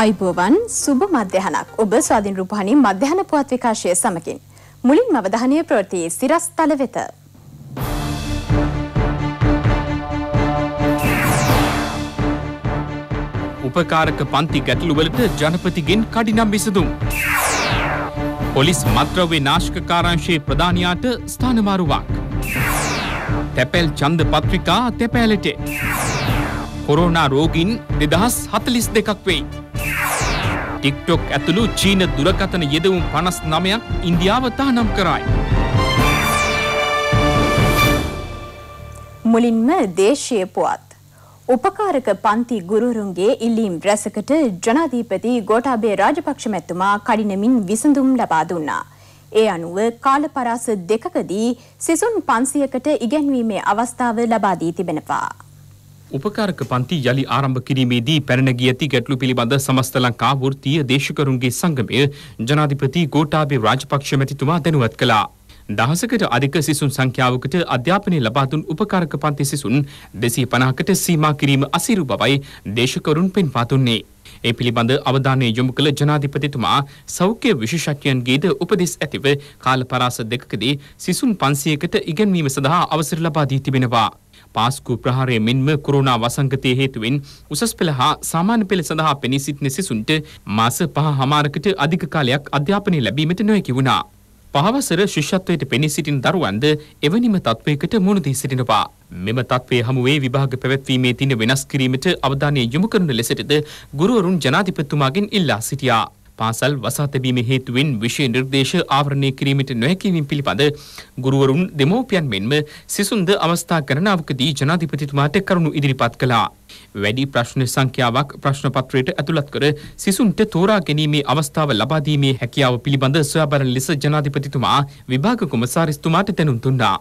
අයිබෝවන් සුබ මධ්‍යහනක් ඔබ ස්වාධීන් රූපහණී මධ්‍යහන පුවත් විකාශය සමකින් මුලින්ම අවධානය ප්‍රවෘතියේ සිරස් තල වෙත උපකාරක පන්ති ගැටලුවලට ජනපතිගෙන් කඩිනම් විසඳුම් පොලිස් මත්‍රව්‍ය නාශකකාරංශයේ ප්‍රධානියාට ස්ථානමාරුවක් තැපැල් චන්ද පත්‍රිකා තැපෑලටේ කොරෝනා රෝගින් දෙදහස් හතලිස් දෙකක් වෙයි ටික්ටොක් ඇතුළු චීන දුරකතන යෙදවුම් පනස් නමයක් ඉන්දියාව තහනම් කරයි. මුලින්ම දේශය පුවත්. උපකාරක පන්ති ගුරුරුන්ගේ ඉල්ලීම් රැසකට ජනාධීපති ගෝටාබේ රාජපක්ෂ මැතුමා කඩිනමින් විසඳුම් ලබා දුන්නා. ඒ අනුව කාල පරාස දෙකකදී සිසුන් පන්සියකට ඉගැන්වීමේ අවස්ථාව ලබාදී තිබෙනවා. උපකාරක පන්ති යළි ආරම්භ කිරීමේදී පැනනගිය ඇති ගැටලු පිළිබඳ සමස්ත ලංකා වෘත්තීය දේශකරුන්ගේ සංගමය ජනාධිපති ගෝඨාභය රාජපක්ෂ මැතිතුමා දැනුවත් කළා. දහසකට අධික සිසුන් සංඛ්‍යාවකට අධ්‍යාපනය ලබා දුන් උපකාරක පන්ති සිසුන් 250කට සීමා කිරීම අසීරු බවයි දේශකරුන් පෙන්වා දුන්නේ. ඒ පිළිබඳ අවධානය යොමු කළ ජනාධිපතිතුමා සෞඛ්‍ය විශේෂඥයන්ගේද උපදෙස් ඇතිව කාල පරාස දෙකකදී සිසුන් 500කට ඉගෙනීම සඳහා අවසර ලබා දී තිබෙනවා. පාස්කු ප්‍රහාරය මෙන්ම කොරුණා වසංගතය හේතුවෙන් උසස් පෙළ හා සාමාන්‍ය පෙළ සඳහා පෙනී සිටින සිසුන්ට මාස පහ හමාරකට අධික කාලයක් අධ්‍යාපනය ලැබීමට නොහැකි වුණා. පහවසර ශිෂ්‍යත්වයට පෙනී සිටින දරුවන්ද එවැනිම තත්ත්වයකට මුහුණ දී සිටිනවා. මෙම තත්ත්වයේ හමුවේ විභාග පැවැත්වීමේ තියෙන වෙනස් කිරීමට අවධානය යොමු කරන ලෙසටද ගුරුවරුන් ජනාධිපතිතුමාගෙන් ඉල්ලා සිටියා. පාසල් වසා තැබීම හේතුවෙන් විෂය නිර්දේශ ආවරණය කිරීමට නොහැකිවීම පිළිබඳ ගුරුවරුන් දෙමව්පියන් මෙන්ම සිසුන්ද අවස්ථා ගණනාවකදී ජනාධිපතිතුමාට කරුණු ඉදිරිපත් කළා. වැඩි ප්‍රශ්න සංඛ්‍යාවක් ප්‍රශ්න පත්‍රයට ඇතුළත් කර සිසුන්ට තෝරා ගැනීමේ අවස්ථාව ලබා දීමේ හැකියාව පිළිබඳ සොයාබරන ලෙස ජනාධිපතිතුමා විභාග කොමසාරිස්තුමාට දැනුම් දුන්නා.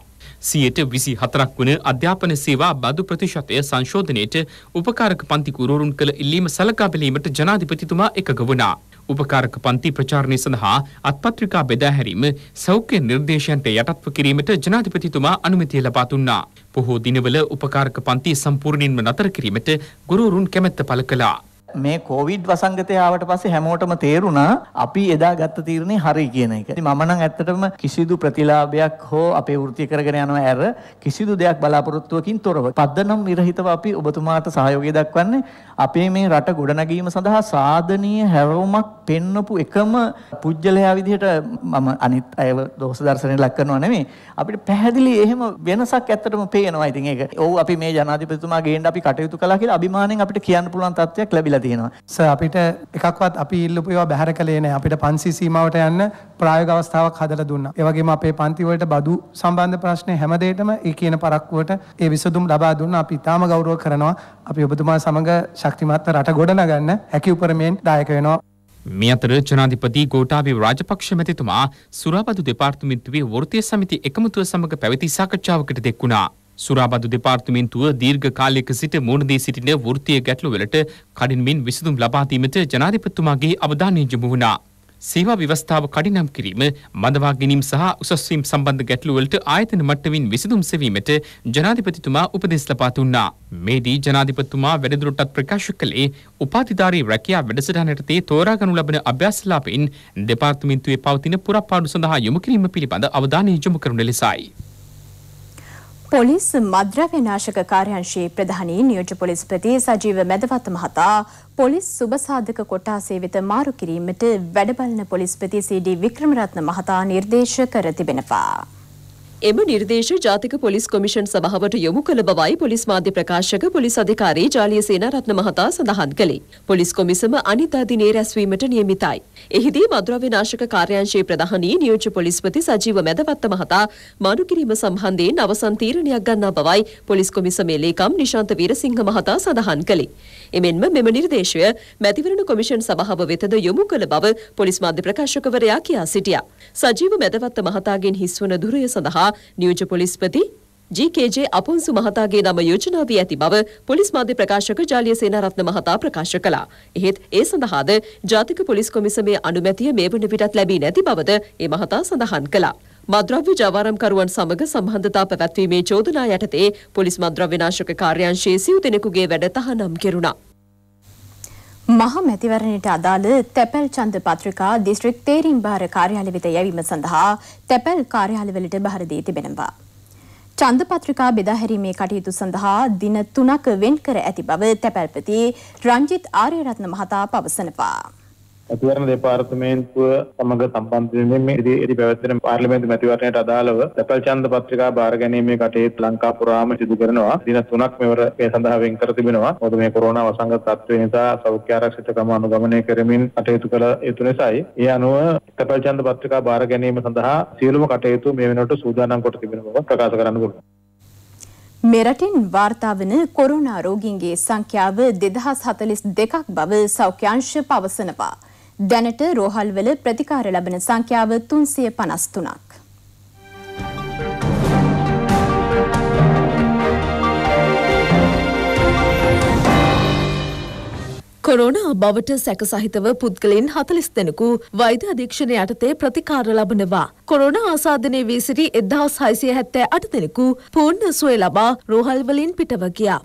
සියයට විසි හතරක් වන අධ්‍යාපන සේවා බදු ප්‍රතිශතය සංශෝධනයට උපකාරක පන්ති කුරුරුන් කළ ඉල්ලීම සලකා බැලීමට ජනාධිපතිතුමා එකඟ වුණා. උපකාරක පන්ති ප්‍රචාරණය සඳහා අත්පත්‍රිකා බෙදා හැරීම සෞඛ්‍ය නිර්දේශයන්ට යටත්ව කිරීමට ජනාධිපතිතුමා අනුමැතිය ලබා දුන්නා. බොහෝ දිනවල උපකාරක පන්ති සම්පූර්ණයෙන්ම නතර කිරීමට ගුරුවරුන් කැමැත්ත පළ කළා. මේ කොවිඩ් වසංගතය ආවට පස්සේ හැමෝටම තේරුණා අපි එදා ගත්ත තීරණේ හරි කියන එක. ඉතින් මම නම් ඇත්තටම කිසිදු ප්‍රතිලාභයක් හෝ අපේ වෘත්තිය කරගෙන යනවා ඇර කිසිදු දෙයක් බලාපොරොත්තුවකින් තොරව පදනම් විරහිතව අපි ඔබතුමාට සහයෝගය දක්වන්නේ අපේ මේ රට ගොඩනැගීම සඳහා සාධනීය හැරවුමක් පෙන්වපු එකම පුජ්‍යලයා විදිහට මම අනිත් අයව දෝෂ දර්ශනයට ලක් කරනවා නෙමෙයි අපිට පැහැදිලි එහෙම වෙනසක් ඇත්තටම පේනවා. ඉතින් ඒක ඔව් අපි මේ ජනාධිපතිතුමා ගේන්න අපි කටයුතු කළා කියලා අභිමාණයෙන් අපිට කියන්න පුළුවන් තත්ත්වයක් ලැබිලා තියෙනවා. සර් අපිට එකක්වත් අපි ඉල්ලපු ඒවා බැහැර කළේ නැහැ. අපිට පන්සි සීමාවට යන්න ප්‍රායෝගික අවස්ථාවක් හදලා දුන්නා. ඒ වගේම අපේ පන්ති වලට බදු සම්බන්ධ ප්‍රශ්න හැම දෙයකම ඒ කියන පරක්කුවට ඒ විසඳුම් ලබා දුන්නා. අපි ඉතාම ගෞරව කරනවා. අපි ඔබතුමා සමග ශක්තිමත් රට ගොඩනගන්න හැකි උපරමයෙන් දායක වෙනවා. මේ අතර ජනාධිපති ගෝඨාභය රාජපක්ෂ මැතිතුමා සුරාබදු දෙපාර්තමේන්තුවේ වෘත්තීය සමිති එකමුතුව සමග පැවති සාකච්ඡාවකට දෙක් වුණා. සුරාබද දෙපාර්තමේන්තුව දීර්ඝ කාලයක සිට මුහුණදී සිටින වෘත්තීය ගැටලුවලට කඩිනමින් විසඳුම් ලබා දීමට ජනාධිපතිතුමාගේ අවධානය යොමු වුණා. සේවා ව්‍යවස්ථාව කඩිනම් කිරීම, මඳවා ගැනීම සහ උසස් වීම සම්බන්ධ ගැටලුවලට ආයතන මට්ටමින් විසඳුම් සෙවීමට ජනාධිපතිතුමා උපදෙස් ලබා දුන්නා. මේදී ජනාධිපතිතුමා වැඩිදුරටත් ප්‍රකාශ කළේ උපාධිධාරී රැකියා වැඩසටහනටතේ තෝරාගනු ලබන අභ්‍යාසලාපෙන් දෙපාර්තමේන්තුවේ පවතින පුරපාඩු සඳහා යොමු කිරීම පිළිබඳ අවධානය යොමු කරන ලෙසයි. පොලිස් මද්‍රව්‍ය නාශක කාර්යංශයේ ප්‍රධානී නියෝජ්‍ය පොලිස්පති සජීව මැදවත්ත මහතා පොලිස් සුබසාධක කොටාසේ වෙත මාරු කිරීමට වැඩබලන පොලිස්පති සීඩී වික්‍රමරත්න මහතා නිර්දේශ කර තිබෙනවා. එම නිර්දේශ ජාතික පොලිස් කොමිෂන් සභාවට යොමු කළ බවයි පොලිස් මාධ්‍ය ප්‍රකාශක පොලිස් අධිකාරී ජාලිය සේනාරත්න මහතා සඳහන් කළේ. පොලිස් කොමිසම අනිදා දිනේ රැස්වීමට නියමිතයි. එහිදී මද්‍රව්‍ය නාශක කාර්යාංශයේ ප්‍රධානී නියෝජ්‍ය පොලිස්පති සජීව මැදවත්ත මහතා මාරු කිරීම සම්බන්ධයෙන් අවසන් තීරණයක් ගන්නා බවයි පොලිස් කොමිසමේ ලේකම් නිශාන්ත වීරසිංහ මහතා සඳහන් කළේ. එමෙන්ම මෙම නිර්දේශය මැතිවරණ කොමිෂන් සභාව වෙතද යොමු කළ බව පොලිස් මාධ්‍ය ප්‍රකාශකවරයා කියා සිටියා. සජීව මැදවත්ත මහතාගෙන් හිස්වන දුරය සඳහා සඳහා නියෝජ්‍ය පොලිස්පති ජී.කේ.ජේ. අපොන්සු මහතාගේ නම යෝජනා වී ඇති බව පොලිස් මාධ්‍ය ප්‍රකාශක ජාලිය සේනාරත්න මහතා ප්‍රකාශ කළා. එහෙත් ඒ සඳහාද ජාතික පොලිස් කොමිසමේ අනුමැතිය මේ වන විටත් ලැබී නැති බවද ඒ මහතා සඳහන් කළා. මද්‍රව්‍ය ජාවාරම්කරුවන් සමග සම්බන්ධතා පැවැත්වීමේ චෝදනා යටතේ පොලිස් මද්‍රව්‍යනාශක කාර්යංශයේ සිව් දෙනෙකුගේ වැඩ තහනම් කෙරුණා. මහ මැතිවරණයට අදාළ තැපැල් ඡන්ද පත්‍රිකා දිස්ත්‍රික් තේරීම් භාර කාර්යාලය වෙත යැවීම සඳහා තැපැල් කාර්යාලවලට බහර දී තිබෙනවා. ඡන්ද පත්‍රිකා බෙදා හැරීමේ කටයුතු සඳහා දින 3ක වෙන් කර ඇති බව තැපැල්පති රංජිත් ආර්යරත්න මහතා පවසනවා. ඇතිවරණ දෙපාර්තමේන්තුව සමග සම්බන්ධ වෙමින් මේ ඉදිරි පැවැත්වෙන පාර්ලිමේන්තු මැතිවරණයට අදාළව තැපැල් ඡන්ද පත්‍රිකා බාර ගැනීමේ කටයුතු ලංකා පුරාම සිදු කරනවා. දින තුනක් මෙවර මේ සඳහා වෙන් කර තිබෙනවා. මොකද මේ කොරෝනා වසංගත තත්ත්වය නිසා සෞඛ්‍ය ආරක්ෂිතකම අනුගමනය කරමින් කටයුතු කළ යුතු නිසායි. ඒ අනුව තැපැල් ඡන්ද පත්‍රිකා බාර ගැනීම සඳහා සියලුම කටයුතු මේ වෙනකොට සූදානම් කොට තිබෙන බව ප්‍රකාශ කරන්න පුළුවන්. මෙරටින් වාර්තාාවන කොරුණා රෝගීන්ගේ සංඛ්‍යාව දෙදහස් හතලිස් දෙකක් බව සෞඛ්‍යංශ පවසනවා. දැනට රෝහල්වල ප්‍රතිකාර ලබන සංඛ්‍යාව 353ක්. කොරෝන බවට සැක සහිතව පුද්ගලයින් හතලිස් දෙනෙකු වෛද්‍ය අධීක්ෂණ යටතේ ප්‍රතිකාර ලබනවා. කොරෝන ආසාධනය වී සිටි එදහස් හයිසිය හැත්තෑ අට දෙනෙකු පූර්ණ සුවය ලබා රෝහල්වලින් පිටව ගියා.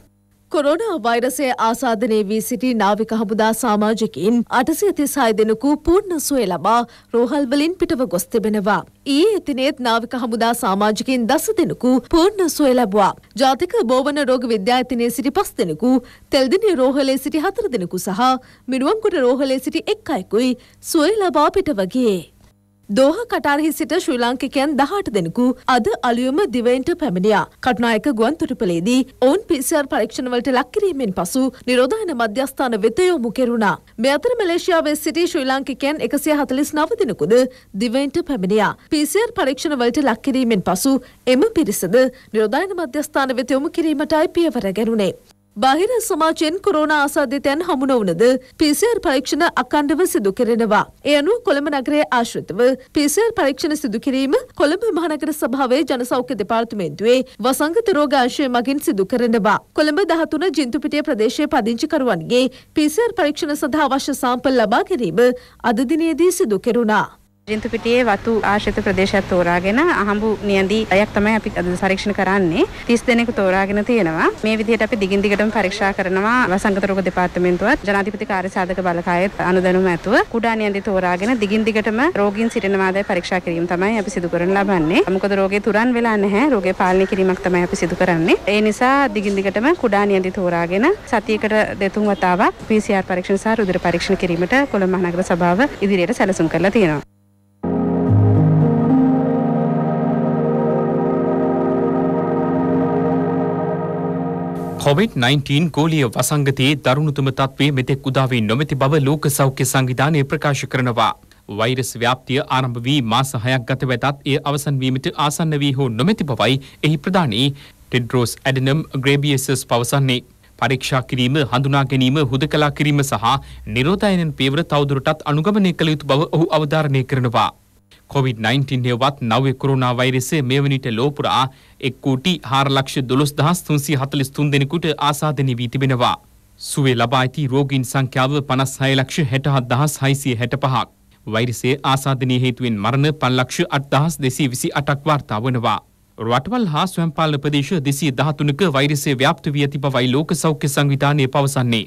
කොරෝනා වෛරසය ආසාධනය වී සිටි නාවික හමුදා සාමාජිකින් අටසිය තිසාය දෙනකු පූර්ණ සුවය ලබා රෝහල්වලින් පිටව ගොස් තිබෙනවා. ඊයේ එතිනේත් නාවික හමුදා සාමාජිකින් දස දෙනෙකු පූර්ණ සුවය ලැබුවා. ජාතික බෝවන රෝග විද්‍යායතනයේ සිටි පස් දෙනෙකු, තෙල්දිනි රෝහලේ සිටි හතර දෙනෙකු සහ මිනුවන්කුට රෝහලේ සිටි එක් අයෙකුයි සුවය ලබා පිටව ගියේ. දෝහ කටාරහි සිට ශ්‍රී ලාංකිකයන් දහට දෙනෙකු අද අලුයම දිවයින්ට පැමිණියා. කටනායක ගුවන් තුටුපලේදී ඔවුන් PCR පරීක්ෂණවලට ලක්කිරීමෙන් පසු නිරෝධායන මධ්‍යස්ථාන වෙත යොමු කෙරුණා. මේ අතර මැලේසියාවේ සිටි ශ්‍රී ලාංකිකයන් 149 දෙනෙකුද දිවයින්ට පැමිණියා. PCR පරීක්ෂණවලට ලක්කිරීමෙන් පසු එම පිරිසද නිරෝධායන මධ්‍යස්ථාන වෙත යොමු කිරීමටයි පියවර ගැනුණේ. බාහිර සමාජයෙන් කොරෝනා ආසාදිතයන් හමු නොවනද PCR පරීක්ෂණ අඛණ්ඩව සිදු කරනවා. ඒ අනුව කොළඹ නගරයේ ආශ්‍රිතව PCR පරීක්ෂණ සිදු කිරීම කොළඹ මහනගර සභාවේ ජනසෞඛ්‍ය දෙපාර්තමේන්තුවේ වසංගත රෝගාංශය මගින් සිදු කරනවා. කොළඹ 13 ජින්තුපිටිය ප්‍රදේශයේ පදිංචිකරුවන්ගේ PCR පරීක්ෂණ සඳහා අවශ්‍ය සාම්පල් ලබා ගැනීම අද දිනයේදී සිදු කෙරුණා. ජින්තුපිටියේ වතු ආශ්‍රිත ප්‍රදේශයක් තෝරාගෙන අහඹු නියඳි අයක් තමයි අපි අද සරීක්ෂණ කරන්නේ 30 දෙනෙකු තෝරාගෙන තියෙනවා මේ විදිහට අපි දිගින් දිගටම පරීක්ෂා කරනවා වසංගත රෝග දෙපාර්තමේන්තුවත් ජනාධිපති කාර්ය සාධක බලකායත් අනුදැනුම ඇතුව කුඩා නියඳි තෝරාගෙන දිගින් දිගටම රෝගීන් සිටිනවාද පරීක්ෂා කිරීම තමයි අපි සිදු කරන ලබන්නේ මොකද රෝගේ තුරන් වෙලා නැහැ රෝගේ පාලනය කිරීමක් තමයි අපි සිදු කරන්නේ ඒ නිසා දිගින් දිගටම කුඩා නියඳි තෝරාගෙන සතියකට දෙතුන් වතාවක් PCR පරීක්ෂණ සහ රුධිර පරීක්ෂණ කිරීමට කොළඹ මහනගර සභාව ඉදිරියට සැලසුම් කරලා තියෙනවා කොවිD-19 ගෝලීය වසංගතයේ දරුණුතම තත්ත්වය මෙතෙක් උදාවී නොමැති බව ලෝක සෞඛ්‍ය සංවිධානය ප්‍රකාශ කරනවා. වෛරස් ව්‍යාප්තිය ආරම්භ වී මාස 6ක් ගත වෙතත් එය අවසන් වීමට ආසන්න වී හෝ නොමැති බවයි එහි ප්‍රධානී ටෙඩ්‍රෝස් ඇඩනම් ග්‍රේබියසස් පවසන්නේ. පරීක්ෂා කිරීම හඳුනා ගැනීම හුදකලා කිරීම සහ නිරෝධායනන් පේවර තවදුරටත් අනුගමනය කළ යුතු බව ඔහු අවධාරණය කරනවා. කොවිD-19 හෙවත් නව්‍ය කොරුණා වෛරසය මෙවනිට ලෝපුරා එක් කෝටි හාර ලක්ෂ දොළොස් දහස් තුන්සිය හතලිස් තුන් දෙනෙකුට ආසාදනය වී තිබෙනවා. සුවේ ලබා ඇති රෝගීන් සංඛ්‍යාව පනස් හය ලක්ෂ හැටහත් දහස් හයිසිය හැට පහක්. වෛරසය ආසාධනය හේතුවෙන් මරණ පල්ලක්ෂ අටදහස් දෙසී විසි අටක් වාර්තා වනවා. රටවල් හා ස්වම්පාල ප්‍රදේශ දෙසී දහතුනක වෛරසේ ව්‍යාප්ත වී ඇති බවයි ලෝක සෞඛ්‍ය සංවිධානය පවසන්නේ.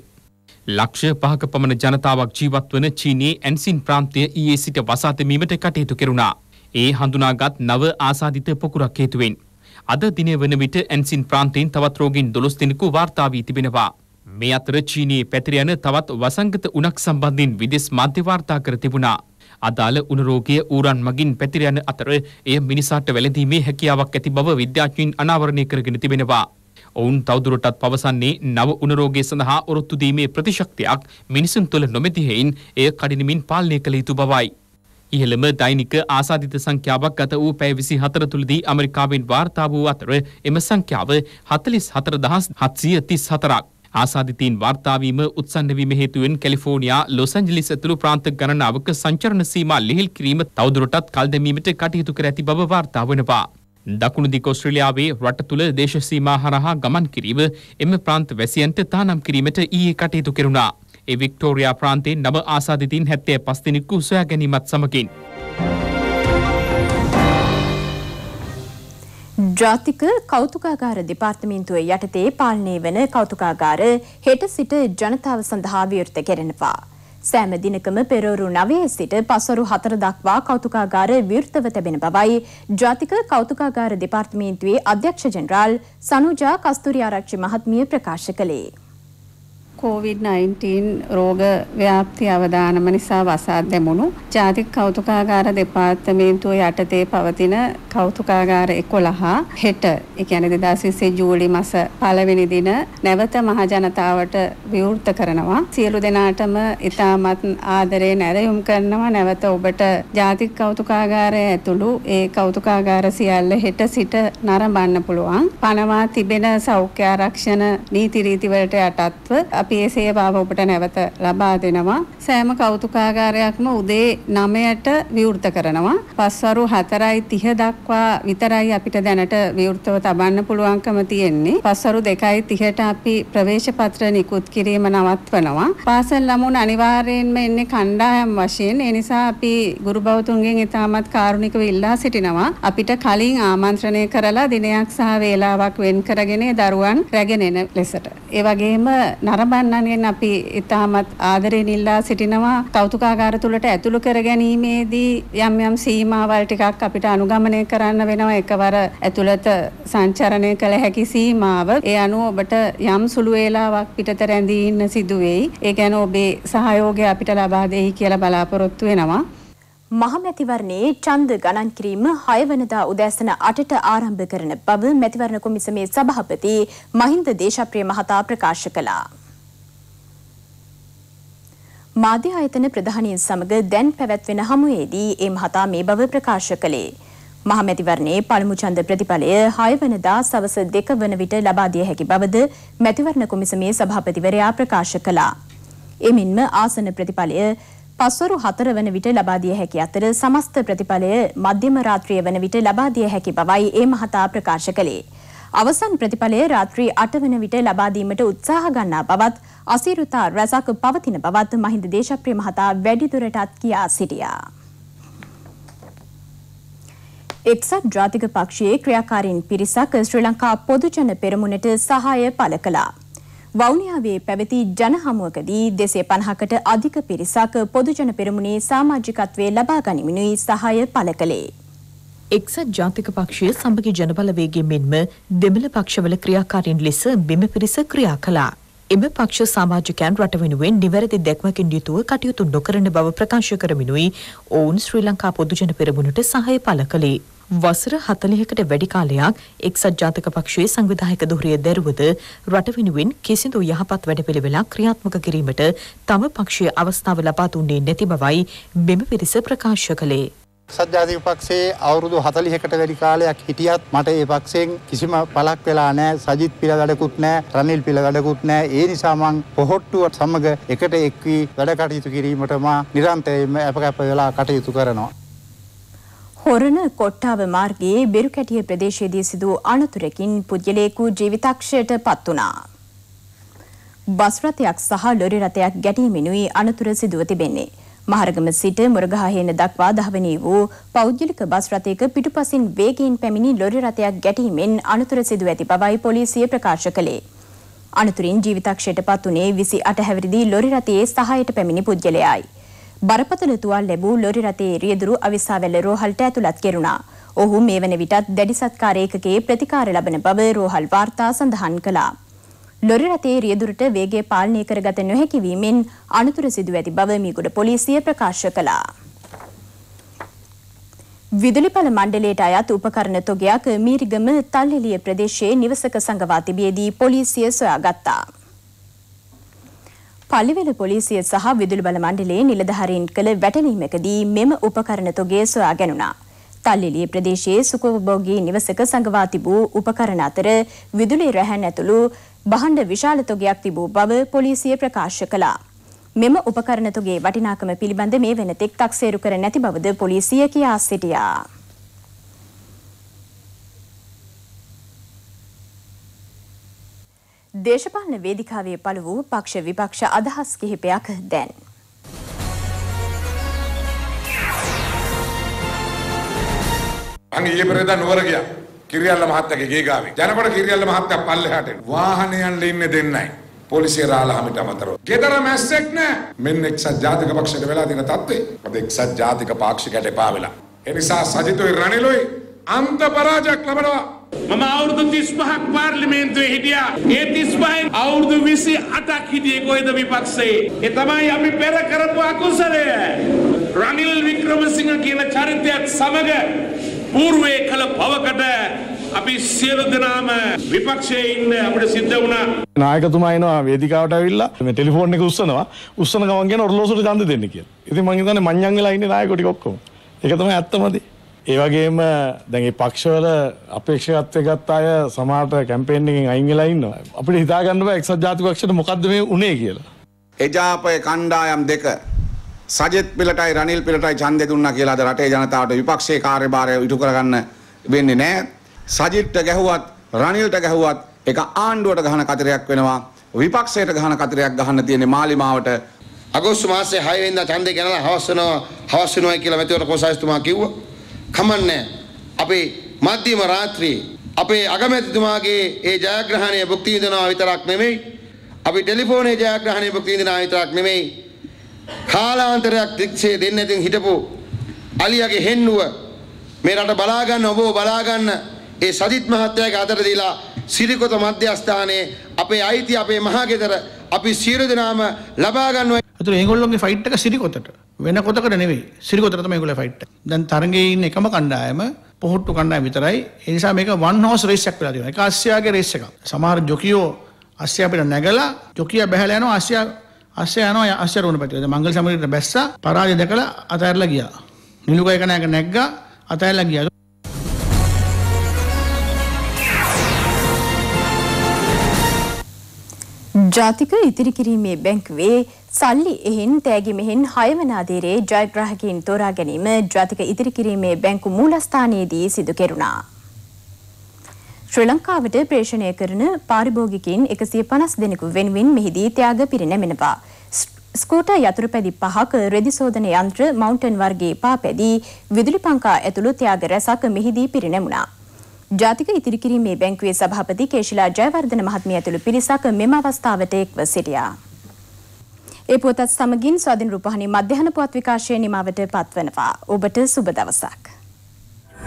ලක්ෂ පහක පමණ ජනතාවක් ජීවත් වන චීනයේ ඇන්සින් ප්‍රාන්තය ඊයේ සිට වසා දැමීමට කටයුතු කෙරුණා. ඒ හඳුනාගත් නව ආසාදිත පොකුරක් හේතුවෙන්. අද දිනය වන විට ඇන්සින් ප්‍රාන්තයෙන් තවත් රෝගීන් 12 දෙනෙකු වාර්තා වී තිබෙනවා. මේ අතර චීනයේ පැතිර යන තවත් වසංගත උණක් සම්බන්ධයෙන් විදෙස් මාධ්‍ය වාර්තා කර තිබුණා. අදාළ උණරෝගය ඌරන් මගින් පැතිර යන අතර එය මිනිසාට වැළඳීමේ හැකියාවක් ඇති බව විද්‍යාඥයින් අනාවරණය කරගෙන තිබෙනවා. ඔවුන් තවදුරටත් පවසන්නේ නව උණරෝගය සඳහා ඔරොත්තු දීමේ ප්‍රතිශක්තියක් මිනිසුන් තුළ නොමැති හේයින් එය කඩිනමින් පාලනය කළ යුතු බවයි. ඉහළම දෛනික ආසාධිත සංඛ්‍යාවක් ගත වූ පැය විසි හතර තුළදී ඇමරිකාවෙන් වාර්තා වූ අතර එම සංඛ්‍යාව හතලිස් හතර දහස් හත්සිය තිස් හතරක්. ආසාධිතීන් වාර්තාාවීම උත්සන්නවීම හේතුවෙන් කැලිෆෝනියා ලොසන්ජලිස් ඇතුළු ප්‍රාන්ත ගණනාවක සංචරණ සීමා ලිහිල් කිරීම තවදුරටත් කල්දැමීමට කටයුතු කර ඇති බව වාර්තා වනවා. දකුණු දික් ඔස්ට්‍රලියාවේ රට තුළ දේශසීමා හරහා ගමන් කිරීම එම ප්‍රාන්ත වැසියන්ට තානම් කිරීමට ඊයේ කටයුතු කෙරුණා. ඒ වික්ටෝරයා ප්‍රාන්තේ නව ආසාධිතින් හැත්තේ පස්තිනික්කු සොයා ගැනීමත් සමකින්. ජාතික කෞතුකාගාර දෙපාර්තමේන්තුව යටතේ පාලනය වන කෞතුකාගාර හෙට සිට ජනතාව සඳහා විවෘත කෙරෙනවා. සෑම දිනකම පෙරවරු 9 සිට පසරු 4 දක්වා කෞතුකාගාර විවෘතව තිබෙන බවයි ජාතික කෞතුකාගාර දෙපාර්තමේන්තුවේ අධ්‍යක්ෂ ජෙනරාල් සනුජා කස්තුරිආරච්චි මහත්මිය ප්‍රකාශ කළේ. COVID-19 රෝග ව්‍යාප්ති අවදානම නිසා වසා දැමුණු ජාතික කෞතුකාගාර දෙපාර්තමේන්තුව යටතේ පවතින කෞතුකාගාර 11 හෙට, ඒ කියන්නේ 2020 ජූලි මාස පළවෙනි දින නැවත මහජනතාවට විවෘත කරනවා. සියලු දෙනාටම ඉතාමත් ආදරේ නැරයුම් කරනවා. නැවත ඔබට ජාතික කෞතුකාගාරය ඇතුළු ඒ කෞතුකාගාර සියල්ල හෙට සිට නරඹන්න පුළුවන්. පනවා තිබෙන සෞඛ්‍ය ආරක්ෂණ නීති රීති වලට යටත්ව අපි ඒ සේවාව ඔබට නැවත ලබා දෙනවා. සෑම කෞතුකාගාරයක්ම උදේ 9ට විවෘත කරනවා. පස්වරු 4:30 දක්වා විතරයි අපිට දැනට විවෘතව තබන්න පුළුවන්කම තියෙන්නේ. පස්වරු 2:30ට අපි ප්‍රවේශ පත්‍ර නිකුත් කිරීම නවත්වනවා. පාසල් ළමුන් අනිවාර්යයෙන්ම එන්නේ කණ්ඩායම් වශයෙන්. ඒ නිසා අපි ගුරු බවතුන්ගෙන් ඉතාමත් කාරුණිකව ඉල්ලා සිටිනවා. අපිට කලින් ආමන්ත්‍රණය කරලා දිනයක් සහ වේලාවක් වෙන් කරගෙන දරුවන් රැගෙන එන ලෙසට. ඒ වගේම නරඹ සම්බන්ධයෙන් අපි ඉතාමත් ආදරයෙන් ඉල්ලා සිටිනවා කෞතුකාගාර තුලට ඇතුළු කර ගැනීමේදී යම් යම් සීමාවල් ටිකක් අපිට අනුගමනය කරන්න වෙනවා එකවර ඇතුළත සංචරණය කළ හැකි සීමාව ඒ අනුව ඔබට යම් සුළු වේලාවක් පිටත රැඳී ඉන්න සිදු වෙයි. ඒ කියන්නේ ඔබේ සහයෝගය අපිට ලබා දෙයි කියලා බලාපොරොත්තු වෙනවා. මහමැතිවරණයේ ඡන්ද ගණන් කිරීම 6 වෙනිදා උදෑසන 8ට ආරම්භ කරන බව මැතිවරණ කොමිසමේ සභාපති මහින්ද දේශප්‍රිය මහතා ප්‍රකාශ කළා. මාධ්‍ය ආයතන ප්‍රධානීන් සමග දැන් පැවැත්වෙන හමුවේදී ඒ මහතා මේ බව ප්‍රකාශ කළේ. මහමැතිවරණයේ පළමු ඡන්ද ප්‍රතිඵලය 6 වෙනිදා සවස 2 වන විට ලබා දිය හැකි බවද මැතිවරණ කොමිසමේ සභාපතිවරයා ප්‍රකාශ කළා. එමින්ම ආසන ප්‍රතිඵලය පස්වරු 4 වන විට ලබා දිය හැකි අතර සමස්ත ප්‍රතිඵලය මධ්‍යම රාත්‍රිය වන විට ලබා දිය හැකි බවයි ඒ මහතා ප්‍රකාශ කළේ. අවසන් ප්‍රතිඵලය රාත්‍රී 8 වන විට ලබා දීමට උත්සාහ ගන්නා බවත් අසීරුතා රැසක් පවතින බවත් මහින්ද දේශප්‍රිය මහතා වැඩිදුරටත් කියා සිටියා. එක්සත් ජාතික පක්ෂයේ ක්‍රියාකාරීන් පිරිසක් ශ්‍රී ලංකා පොදුජන පෙරමුණට සහාය පළ කළා. වවුනියාවේ පැවති ජනහමුවකදී දෙසේ පණහකට අධික පිරිසක් පොදුජන පෙරමුණේ සාමාජිකත්වය ලබා ගනිමිනුයි සහාය පළ කළේ. එක්සත් ජාතික පක්ෂය සමගි ජනබලවේගයෙන් මෙන්ම දෙමළ පක්ෂවල ක්‍රියාකාරීන් ලෙස මෙම පිරිස ක්‍රියා කළා. එම පක්ෂ සමාජිකයන් රට වෙනුවෙන් නිවැරදි දැක්මකින් යුතුව කටයුතු නොකරන බව ප්‍රකාශ කරමිනුයි ඔවුන් ශ්‍රී ලංකා පොදුජන පෙරමුණට සහය පළ කළේ. වසර 40කට වැඩි කාලයක් එක්සත් ජාතික පක්ෂයේ සංවිධායක ධුරය දැරුවද රට වෙනුවෙන් කිසිදු යහපත් වැඩපිළිවෙලක් ක්‍රියාත්මක කිරීමට තම පක්ෂයේ අවස්ථාව ලබා දුන්නේ නැති බවයි මෙම පිරිස ප්‍රකාශ කළේ. සත්ජාතික පක්ෂයේ අවුරුදු 40කට වැඩි කාලයක් හිටියත් මට ඒ පක්ෂයෙන් කිසිම පළක් වෙලා නැහැ. සජිත් පිළගඩකුත් නැහැ, රනිල් පිළගඩකුත් නැහැ. ඒ නිසා මං පොහොට්ටුව සමග එකට එක් වී වැඩ කටයුතු කිරීමට මා නිරන්තරයෙන්ම අපකැප වෙලා කටයුතු කරනවා. හොරණ කොට්ටාව මාර්ගයේ බිරුකැටිය ප්‍රදේශයේදී සිදු අනතුරකින් පුද්ගලයෙකු ජීවිතක්ෂයට පත් වුණා. බස් රථයක් සහ ලොරි රථයක් ගැටීමෙනුයි අනතුර සිදුව තිබෙන්නේ. මහරගම සිට මුරගහේන දක්වා දහවනී වූ පෞද්ගලික බස් රථයක පිටුපසින් වේගයෙන් පැමිණි ලොරි රථයක් ගැටීමෙන් අනතුර සිදු ඇති බවයි පොලිසිය ප්‍රකාශ කළේ. අනතුරින් ජීවිතක්ෂයට පත් වුණේ 28 හැවිරිදි ලොරි රථයේ සහායට පැමිණි පුද්ගලයායි. බරපතල තුවාල ලැබූ ලොරි රථයේ රියදුරු අවිසාවැල්ල රෝහලට ඇතුළත් කෙරුණා. ඔහු මේ වන විටත් දැඩි සත්කාරයකගේ ප්‍රතිකාර ලබන බව රෝහල් වාර්තා සඳහන් කළා. ලොරි රථයේ රියදුරට වේගය පාලනය කරගත නොහැකි වීමෙන් අනතුර සිදු ඇති බව මීගොඩ පොලිසිය ප්‍රකාශ කළා. විදුලිපල මණ්ඩලයට අයත් උපකරණ තොගයක් මීරිගම තල්ලිලිය ප්‍රදේශයේ නිවසක සංගවා තිබියදී පොලිසිය සොයාගත්තා. පලිවෙල පොලිසිය සහ විදුලිබල මණ්ඩලයේ නිලධාරීන් කළ වැටලීමකදී මෙම උපකරණ තොගේ සොයා ගැනුණා. තල්ලිලිය ප්‍රදේශයේ සුඛෝපභෝගී නිවසක සංගවා තිබූ උපකරණ අතර විදුලි රැහැන් ඇතුළු බහණ්ඩ විශාල තොගයක් තිබූ බව පොලිසිය ප්‍රකාශ කළා. මෙම උපකරණ තුගේ වටිනාකම පිළිබඳ මේ වෙනතෙක් තක්සේරු කර නැති බවද පොලිසිය කියා සිටියා. දේශපාලන වේදිකාවේ පළ වූ පක්ෂ විපක්ෂ අදහස් කිහිපයක් දැන්. අංග ඊයේ පෙරේදා නුවර ගියා. කිරියල්ල මහත්තයාගේ ගේ ගාවේ. යනකොට කිරියල්ල මහත්තයා පල්ලෙහාට එනවා. වාහනයන් ඉන්නේ දෙන්නයි. පොලිසිය රාලහමිට අමතරව. ගෙදර මැස්සෙක් නෑ. මෙන්න එක්සත් ජාතික පක්ෂයට වෙලා තියෙන තත්ත්වේ. අද එක්සත් ජාතික පාක්ෂිකයට එපා වෙලා. ඒ නිසා සජිතුයි රනිලුයි අන්ත පරාජයක් ලබනවා. මම අවුරුදු 35ක් පාර්ලිමේන්තුවේ හිටියා. ඒ 35න් අවුරුදු 28ක් හිටියේ කොයිද විපක්ෂයේ? ඒ තමයි අපි පෙර කරපු අකුසලය. රනිල් වික්‍රමසිංහ කියන චරිතයත් සමග పూర్వයේ කළ පවකට අපි සියලු දෙනාම විපක්ෂයේ ඉන්න අපිට සිද්ධ වුණා. නායකතුමා එනවා වේදිකාවට ඇවිල්ලා මේ ටෙලිෆෝන් එක උස්සනවා. උස්සන ගමන් කියන ඔරලෝසුට ගන්ද දෙන්න කියලා. ඉතින් මං හිතන්නේ මඤ්ඤන් වෙලා ඉන්නේ නායකෝ ටික ඔක්කොම. ඒක තමයි ඇත්තම දේ. ඒ වගේම දැන් මේ පක්ෂවල අපේක්ෂකත්වය ගත්ත අය සමහරට කැම්පේන් එකෙන් අයින් වෙලා ඉන්නවා. අපිට හිතා ගන්න බෑ එක්සත් ජාතික පක්ෂයට මොකද්ද මේ උනේ කියලා. එජාපය කණ්ඩායම් දෙක සජිත් පෙළටයි රනිල් පෙළටයි ඡන්දය දුන්නා කියලා අද රටේ ජනතාවට විපක්ෂයේ කාර්යභාරය ඉටු කරගන්න වෙන්නේ නැහැ. සජිත්ට ගැහුවත් රනිල්ට ගැහුවත් ඒක ආණ්ඩුවට ගහන කතරයක් වෙනවා. විපක්ෂයට ගහන කතරයක් ගහන්න තියෙන්නේ මාලිමාවට අගෝස්තු මාසේ 6 වෙනිදා ඡන්දේ ගෙනලා හවස් වෙනවා හවස් වෙනවා කියලා මැතිවරණ කොසාස්තුමා කිව්වා. කමන්නේ අපේ මධ්‍යම රාත්‍රියේ අපේ අගමැතිතුමාගේ ඒ ජයග්‍රහණය භුක්ති විඳිනවා විතරක් නෙමෙයි අපි ටෙලිෆෝනයේ ජයග්‍රහණය භුක්ති විඳිනවා විතරක් නෙමෙයි කාලාන්තරයක් තිස්සේ දෙන්න ඉතින් හිටපු අලියාගේ හෙන්නුව මේ රට බලා ගන්න ඔබව බලා ගන්න ඒ සජිත් මහත්තයාගේ අතට දීලා සිරිකොත මධ්‍යස්ථානයේ අපේ අයිති අපේ මහගෙදර අපි සියලු දෙනාම ලබා ගන්නවා. අතන ඒගොල්ලෝගේ ෆයිට් එක සිරිකොතට වෙන කොතකට නෙවෙයි සිරිකොතට තමයි ඒගොල්ලෝ ෆයිට් එක. දැන් තරඟේ ඉන්න එකම කණ්ඩායම පොහොට්ටු කණ්ඩායම විතරයි. ඒ නිසා මේක වන් හෝස් රේස් එකක් වෙලා තියෙනවා. ඒක ආසියාගේ රේස් එකක්. සමහර ජොකියෝ ආසියා අපිට නැගලා ජොකියා බහැලා යනවා ආසියා අස්සේ යනවා අස්සේ රුණ පැත්තට. මංගල සමරේට බැස්සා පරාජය දැකලා අතහැරලා ගියා. නිලුගය කණයක නැග්ගා අතහැරලා ගියා. ජාතික ඉතිරි කිරීමේ බැංකුවේ සල්ලි එහෙන් තෑගි මෙහෙන් හයවන අදියරේ ජයග්‍රාහකයන් තෝරා ගැනීම ජාතික ඉතිරි කිරීමේ බැංකු මූලස්ථානයේදී සිදු කෙරුණා. ශ්‍රී ලංකාවට ප්‍රේෂණය කරන පාරිභෝගිකයින් 150 දෙනෙකු වෙනුවෙන් මෙහිදී ත්‍යාග පිරිනැමෙනවා. ස්කූටර් යතුරුපැදි පහක රෙදි සෝදන යන්ත්‍ර මවුන්ටන් වර්ගයේ පාපැදි විදුලි පංකා ඇතුළු ත්‍යාග රැසක් මෙහිදී පිරිනැමුණා. ජාතික ඉතිරි කිරීමේ බැංකුවේ සභාපති කේශිලා ජයවර්ධන මහත්මිය ඇතුළු පිරිසක් මෙම අවස්ථාවට එක්ව සිටියා. ඒ පුවතත් සමගින් ස්වාධීන රූපවාහිනී මධ්‍යහන පුවත් විකාශය නිමවට පත්වනවා. ඔබට සුබ දවසක්.